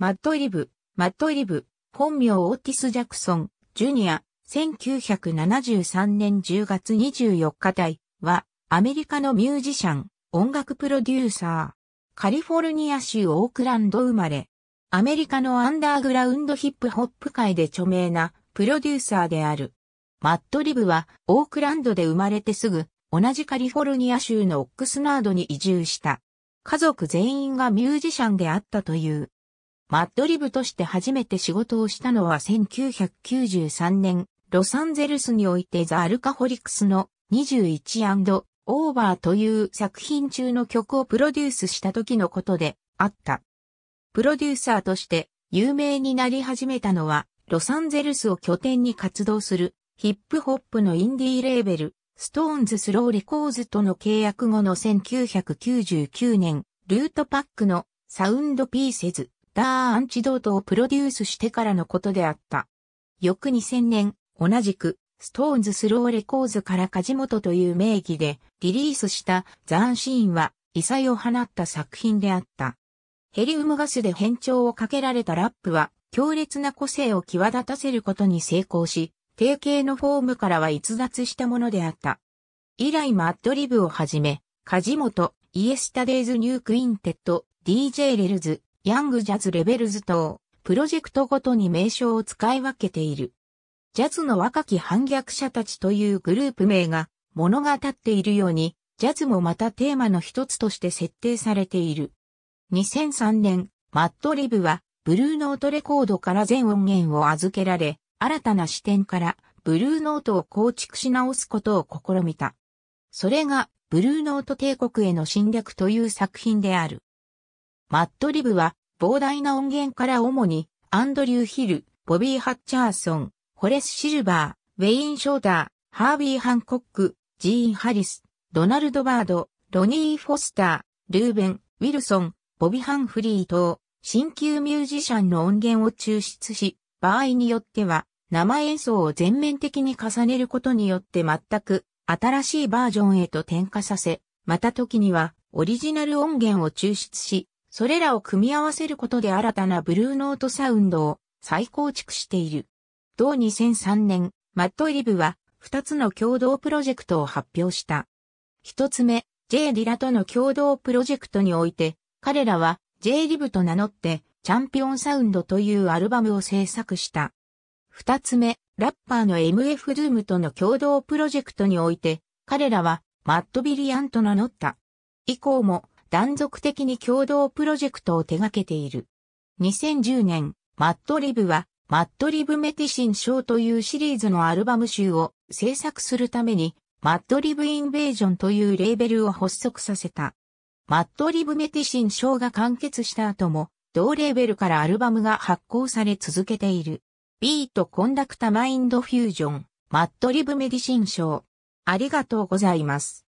マッドイリブ、マッドイリブ、本名オーティス・ジャクソン、ジュニア、1973年10月24日台は、アメリカのミュージシャン、音楽プロデューサー、カリフォルニア州オークランド生まれ、アメリカのアンダーグラウンドヒップホップ界で著名なプロデューサーである。マット・リブはオークランドで生まれてすぐ同じカリフォルニア州のオックスナードに移住した。家族全員がミュージシャンであったという。マッドリブとして初めて仕事をしたのは1993年、ロサンゼルスにおいてザ・アルカホリクスの 21& オーバーという作品中の曲をプロデュースした時のことであった。プロデューサーとして有名になり始めたのは、ロサンゼルスを拠点に活動するヒップホップのインディーレーベル、ストーンズスローリコーズとの契約後の1999年、ルートパックのサウンドピーセズ、ダー・アンチドートをプロデュースしてからのことであった。翌2000年、同じく、ストーンズスローレコーズから梶本という名義でリリースしたザーンシーンは異彩を放った作品であった。ヘリウムガスで変調をかけられたラップは強烈な個性を際立たせることに成功し、定型のフォームからは逸脱したものであった。以来マッドリブをはじめ、梶本、イエスタデイズ・ニュー・クインテッド、DJ レルズ、ヤングジャズレベルズ等、プロジェクトごとに名称を使い分けている。ジャズの若き反逆者たちというグループ名が物語っているように、ジャズもまたテーマの一つとして設定されている。2003年、マット・リブは、ブルーノートレコードから全音源を預けられ、新たな視点から、ブルーノートを構築し直すことを試みた。それが、ブルーノート帝国への侵略という作品である。マット・リブは、膨大な音源から主に、アンドリュー・ヒル、ボビー・ハッチャーソン、ホレス・シルバー、ウェイン・ショーダー、ハービー・ハンコック、ジーン・ハリス、ドナルド・バード、ロニー・フォスター、ルーベン、ウィルソン、ボビ・ハンフリー等、新旧ミュージシャンの音源を抽出し、場合によっては、生演奏を全面的に重ねることによって全く新しいバージョンへと転化させ、また時にはオリジナル音源を抽出し、それらを組み合わせることで新たなブルーノートサウンドを再構築している。同2003年、マットイリブは2つの共同プロジェクトを発表した。1つ目、J ディラとの共同プロジェクトにおいて、彼らは J リブと名乗って、チャンピオンサウンドというアルバムを制作した。2つ目、ラッパーの MF ドゥームとの共同プロジェクトにおいて、彼らはマットビリアンと名乗った。以降も断続的に共同プロジェクトを手掛けている。2010年、マットリブは、マットリブメディシンショーというシリーズのアルバム集を制作するために、マットリブインベージョンというレーベルを発足させた。マットリブメディシンショーが完結した後も、同レーベルからアルバムが発行され続けている。ビートコンダクタマインドフュージョン、マットリブメディシンショー。ありがとうございます。